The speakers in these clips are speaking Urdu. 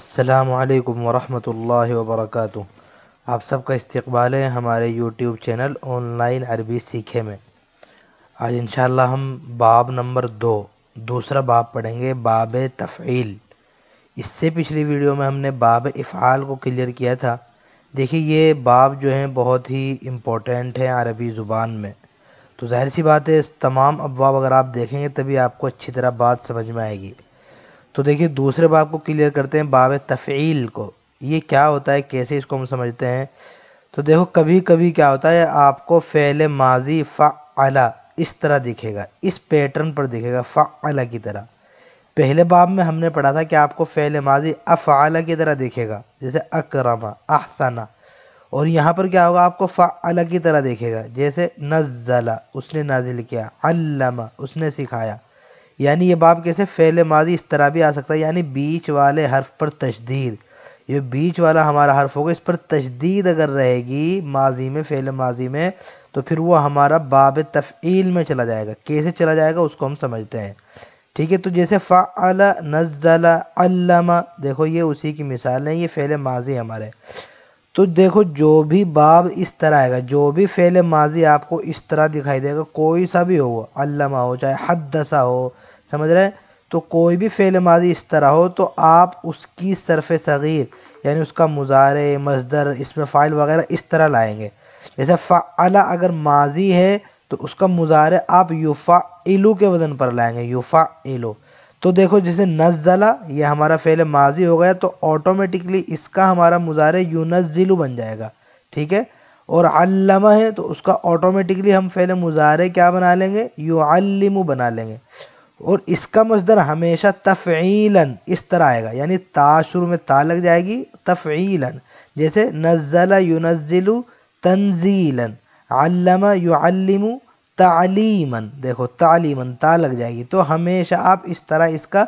السلام علیکم ورحمۃ اللہ وبرکاتہ آپ سب کا استقبال ہے ہمارے یوٹیوب چینل آن لائن عربی سیکھے میں آج انشاءاللہ ہم باب نمبر دو دوسرا باب پڑھیں گے باب تفعیل اس سے پچھلی ویڈیو میں ہم نے باب افعال کو کلیئر کیا تھا دیکھیے یہ باب جو ہیں بہت ہی امپورٹنٹ ہیں عربی زبان میں تو ظاہر سی بات ہے اس تمام ابواب اگر آپ دیکھیں گے تبھی آپ کو اچھی طرح بات سمجھ میں آئے گی تو دیکھیے دوسرے باب کو کلیئر کرتے ہیں باب تفعیل کو یہ کیا ہوتا ہے کیسے اس کو ہم سمجھتے ہیں تو دیکھو کبھی کبھی کیا ہوتا ہے آپ کو فعل ماضی فعلا اس طرح دکھے گا اس پیٹرن پر دکھے گا فعلا کی طرح پہلے باب میں ہم نے پڑھا تھا کہ آپ کو فعل ماضی افعلا کی طرح دکھے گا جیسے اکرمہ احسنا اور یہاں پر کیا ہوگا آپ کو فعلا کی طرح دیکھے گا جیسے نزلہ اس نے نازل کیا علمہ اس نے سکھایا یعنی یہ باب کیسے فعل ماضی اس طرح بھی آ سکتا ہے یعنی بیچ والے حرف پر تشدید یہ بیچ والا ہمارا حرف ہوگا اس پر تشدید اگر رہے گی ماضی میں فعل ماضی میں تو پھر وہ ہمارا باب تفعیل میں چلا جائے گا کیسے چلا جائے گا اس کو ہم سمجھتے ہیں ٹھیک ہے تو جیسے فعل نزل علامہ دیکھو یہ اسی کی مثال ہے یہ فعل ماضی ہمارے تو دیکھو جو بھی باب اس طرح آئے گا جو بھی فعل ماضی آپ کو اس طرح دکھائی دے گا کوئی سا بھی ہو علامہ ہو چاہے حدثہ ہو سمجھ رہے ہیں تو کوئی بھی فعل ماضی اس طرح ہو تو آپ اس کی صرف صغیر یعنی اس کا مزارے مزدر اس میں فائل وغیرہ اس طرح لائیں گے جیسے فعلا اگر ماضی ہے تو اس کا مزارے آپ یفعلو کے وزن پر لائیں گے یفعلو تو دیکھو جیسے نزلہ یہ ہمارا فعل ماضی ہو گیا تو آٹومیٹکلی اس کا ہمارا مزارے یونزلو بن جائے گا ٹھیک ہے اور علمہ ہے تو اس کا آٹومیٹکلی ہم فعل مزارے کیا بنا لیں گے یعلمو بنا لیں گے اور اس کا مصدر ہمیشہ تفعیلا اس طرح آئے گا یعنی تا شروع میں تا لگ جائے گی تفعیلا جیسے نزل ینزل تنزیلا علم یعلم تعلیما دیکھو تعلیما تا لگ جائے گی تو ہمیشہ آپ اس طرح اس کا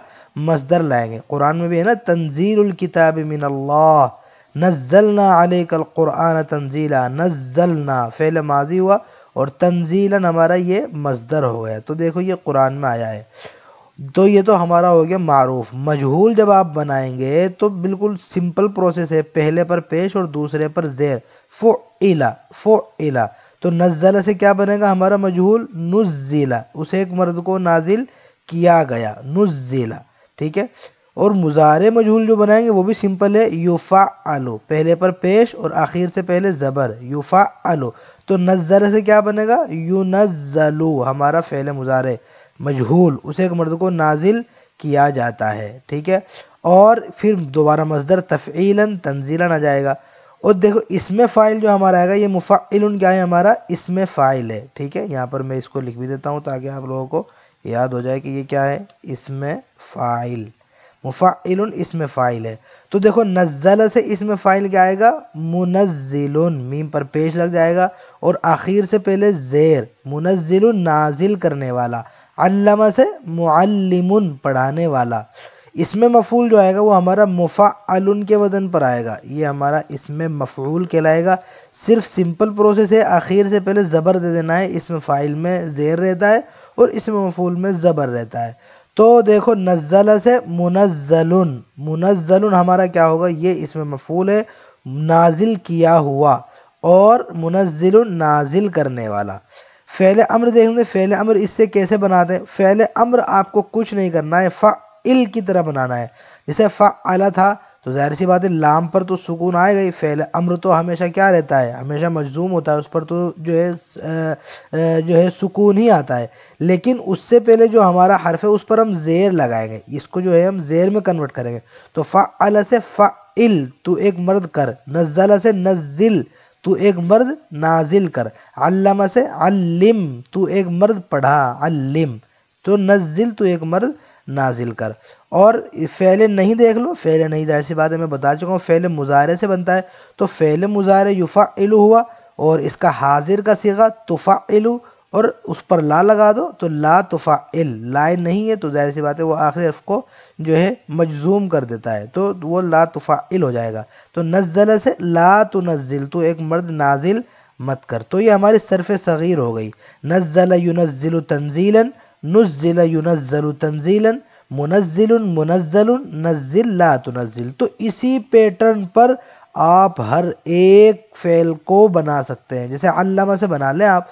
مصدر لائیں گے قرآن میں بھی ہے نا تنزیل الکتاب من اللہ نزلنا علیک القرآن تنزیلا نزلنا فعل ماضی ہوا اور تنزیلاً ہمارا یہ مزدر ہو گیا تو دیکھو یہ قرآن میں آیا ہے تو یہ تو ہمارا ہو گیا معروف مجہول جب آپ بنائیں گے تو بالکل سمپل پروسیس ہے پہلے پر پیش اور دوسرے پر زیر فو فعلا فو تو نزلہ سے کیا بنے گا ہمارا مجہول نزلہ اسے ایک مرد کو نازل کیا گیا نزلہ ٹھیک ہے اور مزارے مجھول جو بنائیں گے وہ بھی سمپل ہے یوفا آلو پہلے پر پیش اور آخر سے پہلے زبر یوفا آلو تو نظر سے کیا بنے گا یونزلو ہمارا فعل مزارے مجھول اسے ایک مرد کو نازل کیا جاتا ہے ٹھیک ہے اور پھر دوبارہ مزدر تفیلاً تنظیلن آ جائے گا اور دیکھو اس میں فائل جو ہمارا آئے گا یہ مفعل ان کیا ہے ہمارا اس میں فائل ہے ٹھیک ہے یہاں پر میں اس کو لکھ بھی دیتا ہوں تاکہ آپ لوگوں کو یاد ہو جائے کہ یہ کیا ہے اس میں فائل مفعل اس میں فائل ہے تو دیکھو نزل سے اس میں فائل کیا آئے گا منزل میم پر پیش لگ جائے گا اور آخر سے پہلے زیر منزل نازل کرنے والا علم سے معلم پڑھانے والا اس میں مفعول جو آئے گا وہ ہمارا مفعل کے وزن پر آئے گا یہ ہمارا اس میں مفہول کہلائے گا صرف سمپل پروسیس ہے آخیر سے پہلے زبر دے دینا ہے اس میں فائل میں زیر رہتا ہے اور اس میں مفعول میں زبر رہتا ہے تو دیکھو نزل سے منزل منزل ہمارا کیا ہوگا یہ اس میں مفعول ہے نازل کیا ہوا اور منزل نازل کرنے والا فعل امر دیکھیں گے فعل امر اس سے کیسے بناتے ہیں فعل امر آپ کو کچھ نہیں کرنا ہے فعل کی طرح بنانا ہے جیسے فعلا تھا تو ظاہر سی بات ہے لام پر تو سکون آئے گا ہی فعل امر تو ہمیشہ کیا رہتا ہے ہمیشہ مجزوم ہوتا ہے اس پر تو جو ہے جو ہے سکون ہی آتا ہے لیکن اس سے پہلے جو ہمارا حرف ہے اس پر ہم زیر لگائیں گے اس کو جو ہے ہم زیر میں کنورٹ کریں گے تو فعل سے فعل تو ایک مرد کر نزل سے نزل تو ایک مرد نازل کر علم سے علم تو ایک مرد پڑھا علم تو نزل تو ایک مرد نازل کر اور فعل نہیں دیکھ لو فعل نہیں ظاہر سی بات ہے میں بتا چکا ہوں فعل مظاہرے سے بنتا ہے تو فعل مظاہرے یفعل ہوا اور اس کا حاضر کا سگا تفعل اور اس پر لا لگا دو تو لا تفعل لائن نہیں ہے تو ظاہر سی بات ہے وہ آخر کو جو ہے مجزوم کر دیتا ہے تو وہ لا تفعل ہو جائے گا تو نزل سے لا تنزل تو ایک مرد نازل مت کر تو یہ ہماری صرف صغیر ہو گئی نزل ینزل تنزیلن نزل ينزل تنزيلا منزل منزل نزل لا تنزل تو اسی پیٹرن پر آپ ہر ایک فعل کو بنا سکتے ہیں جیسے علامہ سے بنا لیں آپ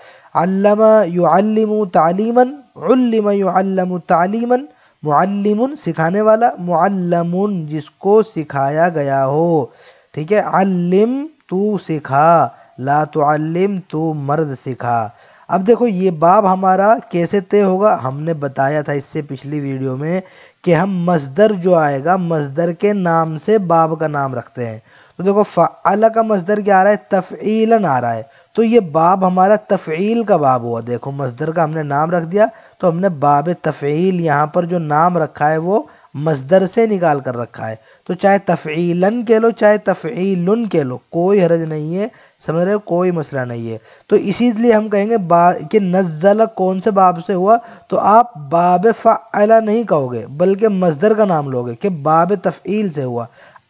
علم يعلم تعلیما علم يعلم تعلیما معلم سکھانے والا معلم جس کو سکھایا گیا ہو ٹھیک ہے علم تو سکھا لا تعلم تو مرد سکھا اب دیکھو یہ باب ہمارا کیسے طے ہوگا ہم نے بتایا تھا اس سے پچھلی ویڈیو میں کہ ہم مزدر جو آئے گا مزدر کے نام سے باب کا نام رکھتے ہیں تو دیکھو فعلہ کا مزدر کیا آ رہا ہے تفعیلن آ رہا ہے تو یہ باب ہمارا تفعیل کا باب ہوا دیکھو مزدر کا ہم نے نام رکھ دیا تو ہم نے باب تفعیل یہاں پر جو نام رکھا ہے وہ مزدر سے نکال کر رکھا ہے تو چاہے تفعیلن کہہ لو چاہے تفعیلن کہہ لو کوئی حرج نہیں ہے سمجھ رہے ہو کوئی مسئلہ نہیں ہے تو اسی لیے ہم کہیں گے با کہ نزلہ کون سے باب سے ہوا تو آپ باب فعلا نہیں کہو گے بلکہ مزدر کا نام لوگے کہ باب تفعیل سے ہوا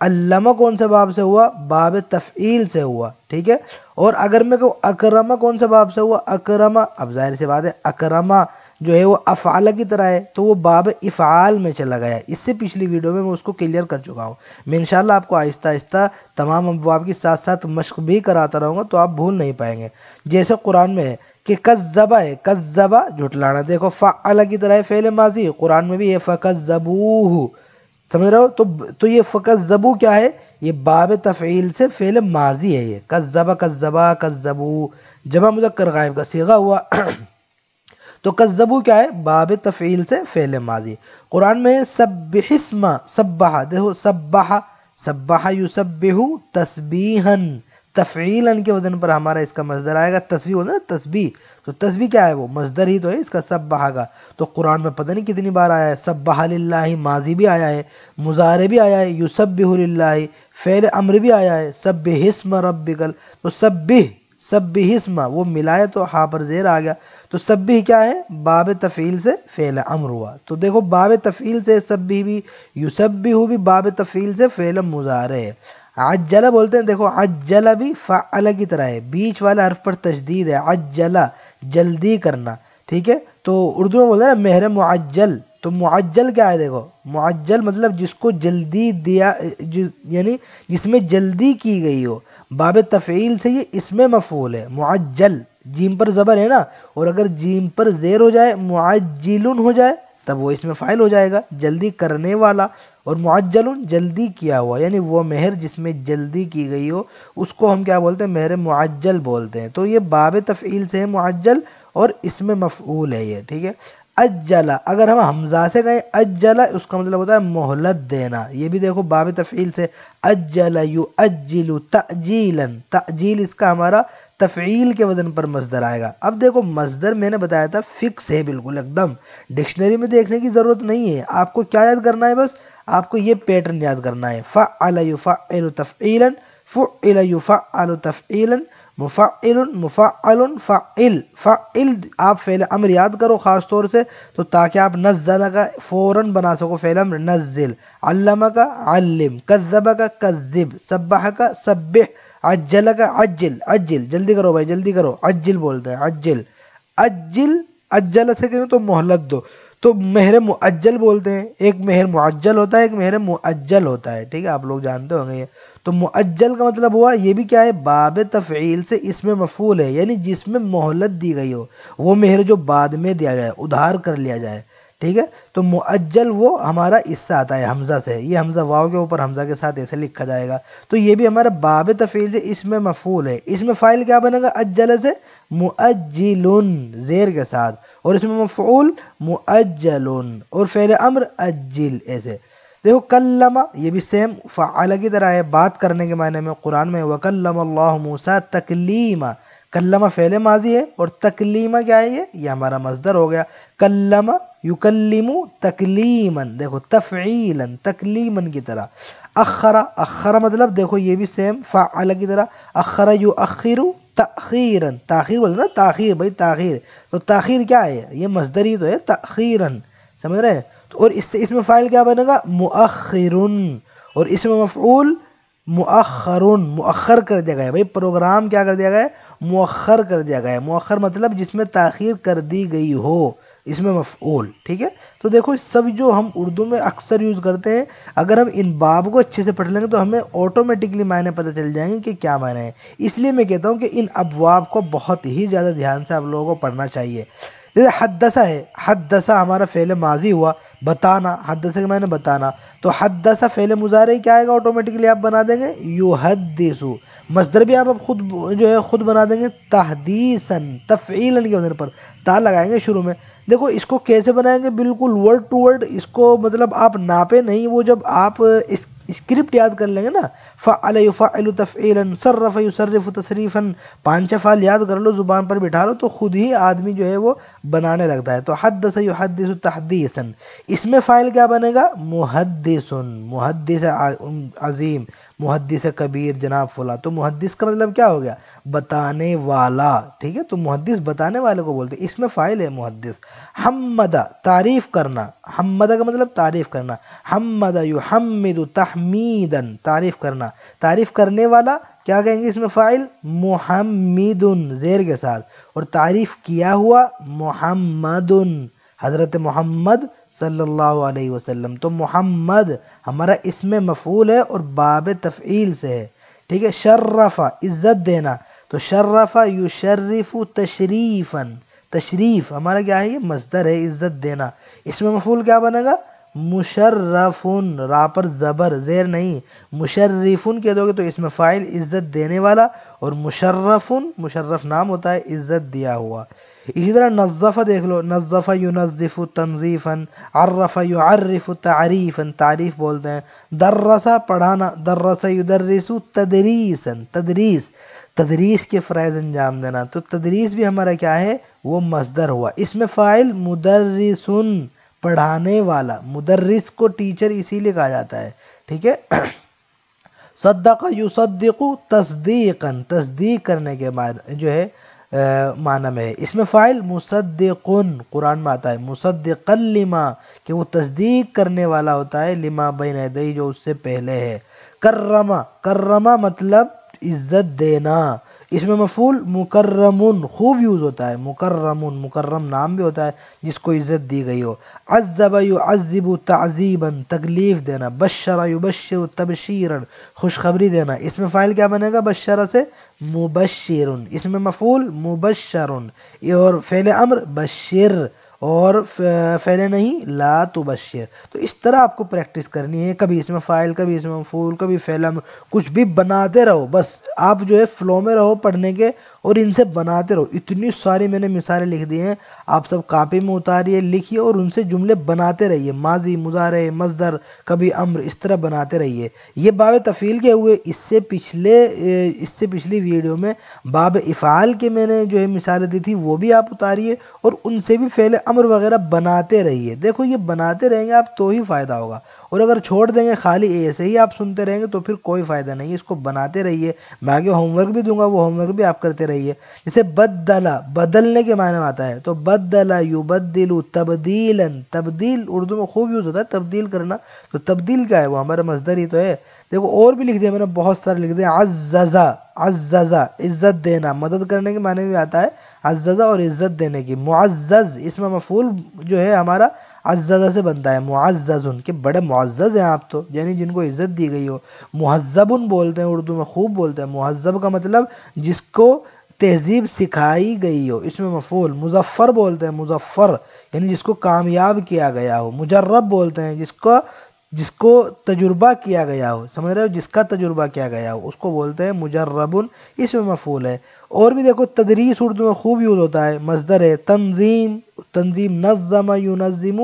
علامہ کون سے باب سے ہوا باب تفعیل سے ہوا ٹھیک ہے اور اگر میں کہوں اکرمہ کون سے باب سے ہوا اکرمہ اب ظاہر سی بات ہے اکرمہ جو ہے وہ افعال کی طرح ہے تو وہ باب افعال میں چلا گیا ہے اس سے پچھلی ویڈیو میں میں اس کو کلیئر کر چکا ہوں میں انشاءاللہ آپ کو آہستہ آہستہ تمام ابواب کی ساتھ ساتھ مشق بھی کراتا رہوں گا تو آپ بھول نہیں پائیں گے جیسے قرآن میں ہے کہ کذبہ ہے کذبہ جھٹلانا دیکھو فلی کی طرح ہے فعل ماضی قرآن میں بھی ہے فکذبوہ سمجھ سمجھ ہو تو یہ فکذبو کیا ہے یہ باب تفعیل سے فعل ماضی ہے یہ کذبہ کذبہ کذبو جب کس جبہ غائب کا سیغہ ہوا تو کذبو کیا ہے باب تفعیل سے فعل ماضی قرآن میں سبح سب سبحا سب دیکھو سب بہا سب بہا یوسب کے وزن پر ہمارا اس کا مزدر آئے گا تسبیح ہوتا ہے تسبیح تو تسبیح کیا ہے وہ مزدر ہی تو ہے اس کا سب کا تو قرآن میں پتہ نہیں کتنی بار آیا ہے سب بہا ماضی بھی آیا ہے مزارے بھی آیا ہے یسبح للہ فعل امر بھی آیا ہے سب اسم ربکل تو سب سبح سب وہ ملائے تو ہاں پر زیر آ گیا تو سب بھی کیا ہے باب تفعیل سے فعل امر ہوا تو دیکھو باب تفعیل سے سب بھی یو سب بھی ہو بھی باب تفعیل سے فعل مزارے ہے عجلہ بولتے ہیں دیکھو عجلہ بھی فعلہ کی طرح ہے بیچ والا حرف پر تشدید ہے عجلہ جلدی کرنا ٹھیک ہے تو اردو میں بولتے ہیں نا مہر معجل تو معجل کیا ہے دیکھو معجل مطلب جس کو جلدی دیا یعنی جس میں جلدی کی گئی ہو باب تفعیل سے یہ اس میں مفعول ہے معجل جیم پر زبر ہے نا اور اگر جیم پر زیر ہو جائے معجلن ہو جائے تب وہ اس میں فائل ہو جائے گا جلدی کرنے والا اور معجل جلدی کیا ہوا یعنی وہ مہر جس میں جلدی کی گئی ہو اس کو ہم کیا بولتے ہیں مہر معجل بولتے ہیں تو یہ باب تفعیل سے ہے معجل اور اس میں مفعول ہے یہ ٹھیک ہے اجلا اگر ہم حمزہ سے گئے اجلا اس کا مطلب ہوتا ہے محلت دینا یہ بھی دیکھو باب تفعیل سے اجلا یو تعجیل اس کا ہمارا تفعیل کے وزن پر مصدر آئے گا اب دیکھو مصدر میں نے بتایا تھا فکس ہے بالکل ایک دم ڈکشنری میں دیکھنے کی ضرورت نہیں ہے آپ کو کیا یاد کرنا ہے بس آپ کو یہ پیٹرن یاد کرنا ہے یفعل تفعیلا الطفیلن یفعل تفعیلا مفعل مفعل فعل فعل آپ فعل امر یاد کرو خاص طور سے تو تاکہ آپ نزل کا فوراً بنا سکو فعل امر نزل علم کا علم کذب کا کذب صبح کا سبح عجل کا عجل عجل جلدی کرو بھائی جلدی کرو عجل بولتے ہیں عجل عجل عجل سے تو محلت دو تو مہر معجل بولتے ہیں ایک مہر معجل ہوتا ہے ایک مہر معجل ہوتا ہے ٹھیک ہے آپ لوگ جانتے ہوں گے یہ تو معجل کا مطلب ہوا یہ بھی کیا ہے باب تفعیل سے اس میں مفعول ہے یعنی جس میں مہلت دی گئی ہو وہ مہر جو بعد میں دیا جائے ادھار کر لیا جائے ٹھیک ہے تو معجل وہ ہمارا اس سے آتا ہے حمزہ سے یہ حمزہ واؤ کے اوپر حمزہ کے ساتھ ایسے لکھا جائے گا تو یہ بھی ہمارا باب تفیل سے اس میں مفول ہے اس میں فائل کیا بنے گا اجل سے مؤجلن زیر کے ساتھ اور اس میں مفعول مؤجلن اور فعل امر اجل ایسے دیکھو کلّمہ یہ بھی سیم فلگ کی طرح ہے بات کرنے کے معنی میں قرآن میں وکلم اللہ موسیٰ تکلیمہ کلّمہ فعل ماضی ہے اور تکلیمہ کیا ہے یہ یہ ہمارا مزدر ہو گیا کلّہ یکلم تکلیمن دیکھو تفعیلا تکلیمن کی طرح اخرا اخرا مطلب دیکھو یہ بھی سیم فا کی طرح اخرا یو اخیرو تخیرن تاخیر بولتے نا تاخیر بھائی تاخیر تو تاخیر کیا ہے یہ مزدری تو ہے تاخیر سمجھ رہے ہیں اور اس سے اس میں فائل کیا بنے گا مخرن اور اس میں مفعول مخرن مؤخر کر دیا گیا ہے بھائی پروگرام کیا کر دیا گیا ہے مخر کر دیا گیا ہے مخر مطلب جس میں تاخیر کر دی گئی ہو اس میں مفعول ٹھیک ہے تو دیکھو سب جو ہم اردو میں اکثر یوز کرتے ہیں اگر ہم ان باب کو اچھے سے پڑھ لیں گے تو ہمیں آٹومیٹکلی معنی پتہ چل جائیں گے کہ کیا معنی ہے اس لیے میں کہتا ہوں کہ ان ابواب کو بہت ہی زیادہ دھیان سے آپ لوگوں کو پڑھنا چاہیے جیسے حدثہ ہے حدثہ ہمارا فعل ماضی ہوا بتانا حدثہ کے میں نے بتانا تو حدثہ فعل فیل کیا آئے گا آٹومیٹکلی آپ بنا دیں گے یحدثو مصدر بھی آپ اب خود جو ہے خود بنا دیں گے کے مدر پر تا لگائیں گے شروع میں دیکھو اس کو کیسے بنائیں گے بالکل ورڈ ٹو ورڈ اس کو مطلب آپ ناپے نہیں وہ جب آپ اس اسکرپٹ یاد کر لیں گے نا فعل یفعل تفعیلا صرف یصرف تصریفا پانچ فعل یاد کر لو زبان پر بٹھا لو تو خود ہی آدمی جو ہے وہ بنانے لگتا ہے تو حدث یحدث تحدیثا اس میں فائل کیا بنے گا محدث محدث عظیم محدث کبیر جناب فلاں تو محدث کا مطلب کیا ہو گیا بتانے والا ٹھیک ہے تو محدث بتانے والے کو بولتے اس میں فائل ہے محدث حمد تعریف کرنا حمد کا مطلب تعریف کرنا یحمد تحمیدا تعریف کرنا تعریف کرنے والا کیا کہیں گے اس میں فائل محمد زیر کے ساتھ اور تعریف کیا ہوا محمد حضرت محمد صلی اللہ علیہ وسلم تو محمد ہمارا اس میں ہے اور باب تفعیل سے ہے ٹھیک ہے شرف عزت دینا تو شرف یشرف تشریفا تشریف ہمارا کیا ہے یہ مصدر ہے عزت دینا اس میں مفعول کیا بنے گا مشرفن پر زبر زیر نہیں مشرفن کہہ دو گے تو اس میں فائل عزت دینے والا اور مشرفن مشرف نام ہوتا ہے عزت دیا ہوا اسی طرح نظفہ دیکھ لو نظف ینظف تنظیفا عرف یعرف تعریفا تعریف بولتے ہیں در پڑھانا درس یدرس تدریسا تدریس تدریس کے فرائض انجام دینا تو تدریس بھی ہمارا کیا ہے وہ مصدر ہوا اس میں فائل مدرسن پڑھانے والا مدرس کو ٹیچر اسی لیے کہا جاتا ہے ٹھیک ہے صدق یصدق تصدیقا تصدیق کرنے کے بعد جو ہے معنی میں ہے اس میں فائل مصدقن قرآن میں آتا ہے مصدقن لما کہ وہ تصدیق کرنے والا ہوتا ہے لما بین ندی جو اس سے پہلے ہے کرما کرما مطلب عزت دینا اس میں مفول مکرمن خوب یوز ہوتا ہے مکرمن مکرم نام بھی ہوتا ہے جس کو عزت دی گئی ہو عزب یعذب تعذیبا تکلیف دینا بشر یبشر تبشیرا خوشخبری دینا اس میں فائل کیا بنے گا بشرہ سے مبشر اس میں مفول مبشر اور فعل امر بشر اور پھیلے نہیں لا تبشر تو اس طرح آپ کو پریکٹس کرنی ہے کبھی اس میں فائل کبھی اس میں فول کبھی فعل کچھ بھی بناتے رہو بس آپ جو ہے فلو میں رہو پڑھنے کے اور ان سے بناتے رہو اتنی ساری میں نے مثالیں لکھ دی ہیں آپ سب کاپی میں اتاریے لکھیے اور ان سے جملے بناتے رہیے ماضی مظاہرے مزدر کبھی امر اس طرح بناتے رہیے یہ باب تفیل کے ہوئے اس سے پچھلے اس سے پچھلی ویڈیو میں باب افعال کے میں نے جو ہے مثالیں دی تھی وہ بھی آپ اتاریے اور ان سے بھی فعل امر وغیرہ بناتے رہیے دیکھو یہ بناتے رہیں گے آپ تو ہی فائدہ ہوگا اور اگر چھوڑ دیں گے خالی ایسے ہی آپ سنتے رہیں گے تو پھر کوئی فائدہ نہیں ہے اس کو بناتے رہیے میں آگے ہوم ورک بھی دوں گا وہ ہوم ورک بھی آپ کرتے رہیے جسے بدلا بدلنے کے معنی میں آتا ہے تو بدلا دلا یو تبدیل اردو میں خوب یوز ہوتا ہے تبدیل کرنا تو تبدیل کیا ہے وہ ہمارا مزدر ہی تو ہے دیکھو اور بھی لکھ دیا میں نے بہت سارے لکھ دیا عززا عززا عزت دینا مدد کرنے کے معنی بھی آتا ہے عززا اور عزت دینے کی معزز اس میں مفول جو ہے ہمارا سے بنتا ہے معزز ان کے بڑے معزز ہیں آپ تو یعنی جن کو عزت دی گئی ہو مہذب ان بولتے ہیں اردو میں خوب بولتے ہیں مہذب کا مطلب جس کو تہذیب سکھائی گئی ہو اس میں مفعول مظفر بولتے ہیں مظفر یعنی جس کو کامیاب کیا گیا ہو مجرب بولتے ہیں جس کو جس کو تجربہ کیا گیا ہو سمجھ رہے ہو جس کا تجربہ کیا گیا ہو اس کو بولتے ہیں مجرب اس میں مفعول ہے اور بھی دیکھو تدریس اردو میں خوب یوز ہوتا ہے مصدر ہے تنظیم تنظیم نظم ینظم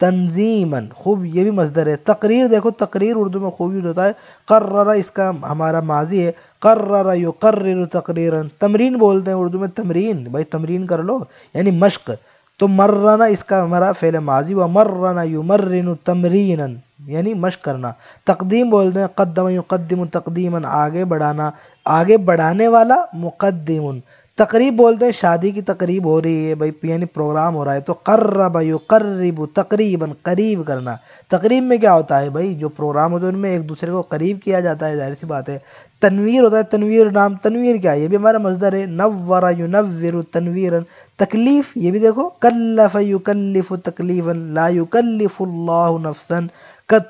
تنظیما خوب یہ بھی مصدر ہے تقریر دیکھو تقریر اردو میں خوب یوز ہوتا ہے قررہ اس کا ہمارا ماضی ہے قررہ یقرر تقریرا تقریراً تمرین بولتے ہیں اردو میں تمرین بھائی تمرین کر لو یعنی مشق تو مرنا اس کا ہمارا فعل ماضی و مرنا یمرن مر یعنی مشق کرنا تقدیم بولتے ہیں قدم یقدم تقدیما آگے بڑھانا آگے بڑھانے والا مقدم تقریب بولتے ہیں شادی کی تقریب ہو رہی ہے بھائی یعنی پروگرام ہو رہا ہے تو قرب یقرب تقریباً قریب کرنا تقریب میں کیا ہوتا ہے بھائی جو پروگرام ہوتے ہیں ان میں ایک دوسرے کو قریب کیا جاتا ہے ظاہر سی بات ہے تنویر ہوتا ہے تنویر نام تنویر کیا ہے یہ بھی ہمارا مصدر ہے نور ینور تنویرا تکلیف یہ بھی دیکھو کلف یکلف تکلیفا لا یکلف اللہ نفسن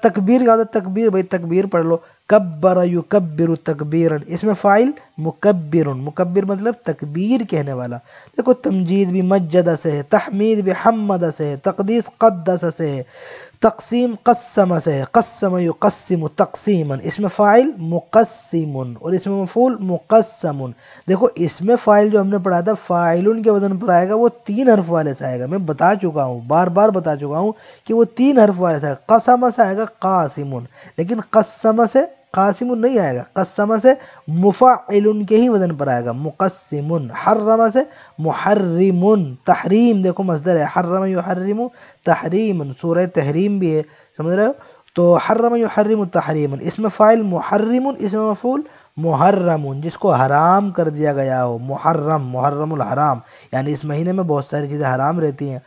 تکبیر کا تکبیر بھائی تکبیر پڑھ لو کبر یکبر تکبیر اس میں فائل مکبر مکبر مطلب تکبیر کہنے والا دیکھو تمجید بھی مجدہ سے ہے تحمید بھی حمدہ سے ہے تقدیس قدس سے ہے تقسیم قسم سے قسم قسم یقسم تقسیما اس میں فائل مقسم اور اس میں مفعول مقسم دیکھو اس میں فائل جو ہم نے پڑھا تھا فائل ان کے وزن پر آئے گا وہ تین حرف والے سے آئے گا میں بتا چکا ہوں بار بار بتا چکا ہوں کہ وہ تین حرف والے سے آئے گا قسم سے آئے گا قاسم لیکن قسم سے قاسم نہیں آئے گا قسم سے مفعل کے ہی وزن پر آئے گا مقسم حرم سے محرم تحریم دیکھو مصدر ہے حرم یحرم تحریم سورہ تحریم بھی ہے سمجھ رہے ہو تو حرم یحرم تحریم اس میں فائل محرم اس میں مفعول محرم جس کو حرام کر دیا گیا ہو محرم محرم الحرام یعنی اس مہینے میں بہت ساری چیزیں حرام رہتی ہیں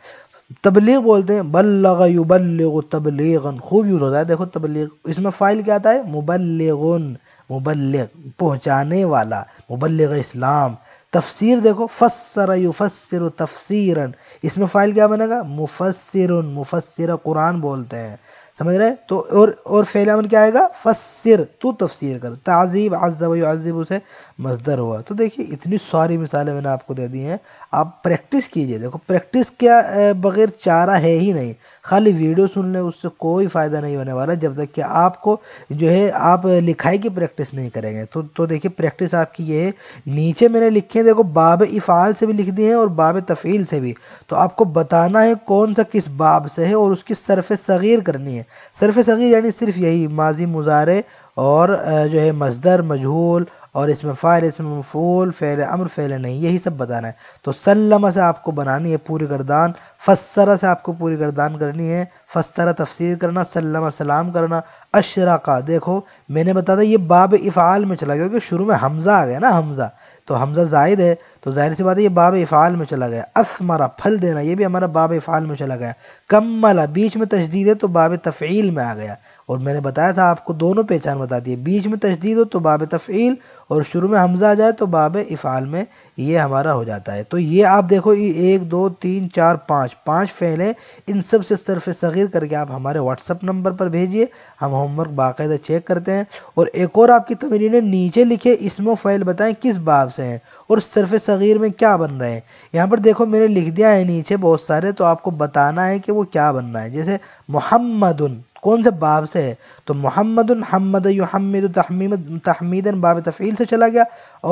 تبلیغ بولتے ہیں بلغ یبلغ تبلیغا خوب یوز ہوتا ہے دیکھو تبلیغ اس میں فائل کیا آتا ہے مبلغن مبلغ پہنچانے والا مبلغ اسلام تفسیر دیکھو فسر یفسر تفسیرا اس میں فائل کیا بنے گا مفسر مفسر قرآن بولتے ہیں سمجھ رہے تو اور اور فعل عمل کیا آئے گا فسر تو تفسیر کر تعذیب عذب عذب اسے مزدر ہوا تو دیکھیے اتنی ساری مثالیں میں نے آپ کو دے دی ہیں آپ پریکٹس کیجئے دیکھو پریکٹس کیا بغیر چارہ ہے ہی نہیں خالی ویڈیو سننے لیں اس سے کوئی فائدہ نہیں ہونے والا جب تک کہ آپ کو جو ہے آپ لکھائی کی پریکٹس نہیں کریں گے تو تو دیکھیے پریکٹس آپ کی یہ ہے نیچے میں نے لکھے ہیں دیکھو باب افعال سے بھی لکھ دی ہیں اور باب تفعیل سے بھی تو آپ کو بتانا ہے کون سا کس باب سے ہے اور اس کی صرف صغیر کرنی ہے صرف صغیر یعنی صرف یہی ماضی مزارے اور جو ہے مزدر مجھول اور اس میں اسم اس میں پھول فعل امر فعل نہیں یہی سب بتانا ہے تو سلم سے آپ کو بنانی ہے پوری گردان فسر سے آپ کو پوری گردان کرنی ہے فسر تفسیر کرنا سلم سلام کرنا اشراقہ دیکھو میں نے بتا دیا یہ باب افعال میں چلا گیا کیونکہ شروع میں حمزہ آ گیا نا حمزہ تو حمزہ زائد ہے تو ظاہر سی بات ہے یہ باب افعال میں چلا گیا اس پھل دینا یہ بھی ہمارا باب افعال میں چلا گیا کملا بیچ میں تشدید ہے تو باب تفعیل میں آ گیا اور میں نے بتایا تھا آپ کو دونوں پہچان بتا دیے بیچ میں تشدید ہو تو باب تفعیل اور شروع میں حمزہ آ جائے تو باب افعال میں یہ ہمارا ہو جاتا ہے تو یہ آپ دیکھو یہ ایک دو تین چار پانچ پانچ فعلیں ان سب سے صرف صغیر کر کے آپ ہمارے واٹس اپ نمبر پر بھیجیے ہم ہوم ورک باقاعدہ چیک کرتے ہیں اور ایک اور آپ کی تمرینیں نے نیچے لکھے اسم و فعل بتائیں کس باب سے ہیں اور صرف صغیر میں کیا بن رہے ہیں یہاں پر دیکھو میں نے لکھ دیا ہے نیچے بہت سارے تو آپ کو بتانا ہے کہ وہ کیا بن رہا ہے جیسے محمد کون سے باب سے ہے تو محمد الحمد یحمد تحمید تحمید باب تفعیل سے چلا گیا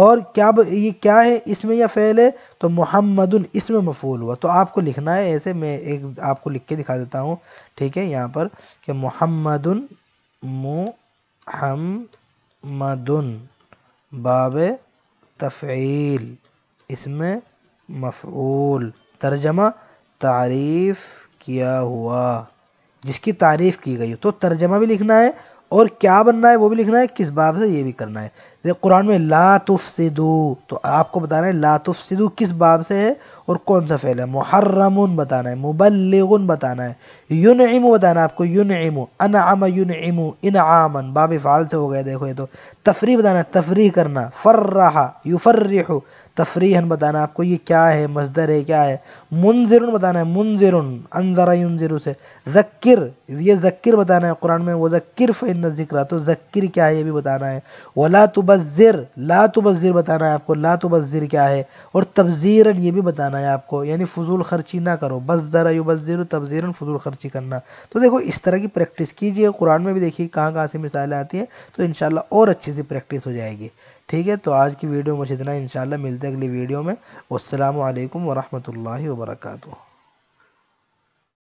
اور کیا یہ کیا ہے اس میں یا فعل ہے تو محمد اس میں مفعول ہوا تو آپ کو لکھنا ہے ایسے میں ایک آپ کو لکھ کے دکھا دیتا ہوں ٹھیک ہے یہاں پر کہ محمد محمد باب تفعیل اس میں مفعول ترجمہ تعریف کیا ہوا جس کی تعریف کی گئی تو ترجمہ بھی لکھنا ہے اور کیا بننا ہے وہ بھی لکھنا ہے کس باب سے یہ بھی کرنا ہے قرآن میں لاتف سدو تو آپ کو بتانا ہے لاتف تفسدو کس باب سے ہے اور کون سا فعل ہے محرم بتانا ہے مبلغ بتانا ہے یون بتانا ہے آپ کو یون انعم ان انعاما باب فعال سے ہو گئے دیکھو یہ تو تفریح بتانا ہے تفریح کرنا فرح یفرح یو تفریح بتانا آپ کو یہ کیا ہے مزدر ہے کیا ہے منظر بتانا ہے منظر ان ذرا سے ذکر یہ ذکر بتانا ہے قرآن میں وہ ذکر فن ذکر تو ذکر کیا ہے یہ بھی بتانا ہے ولا تب تبذر لا تبذر بتانا ہے آپ کو لا تبذر کیا ہے اور تبزیراً یہ بھی بتانا ہے آپ کو یعنی فضول خرچی نہ کرو بذر یبذر و فضول خرچی کرنا تو دیکھو اس طرح کی پریکٹس کیجیے قرآن میں بھی دیکھیے کہاں کہاں سے مثالیں آتی ہیں تو انشاءاللہ اور اچھی سی پریکٹس ہو جائے گی ٹھیک ہے تو آج کی ویڈیو مجھے اتنا انشاءاللہ ملتے ملتے اگلی ویڈیو میں والسلام علیکم ورحمۃ اللہ وبرکاتہ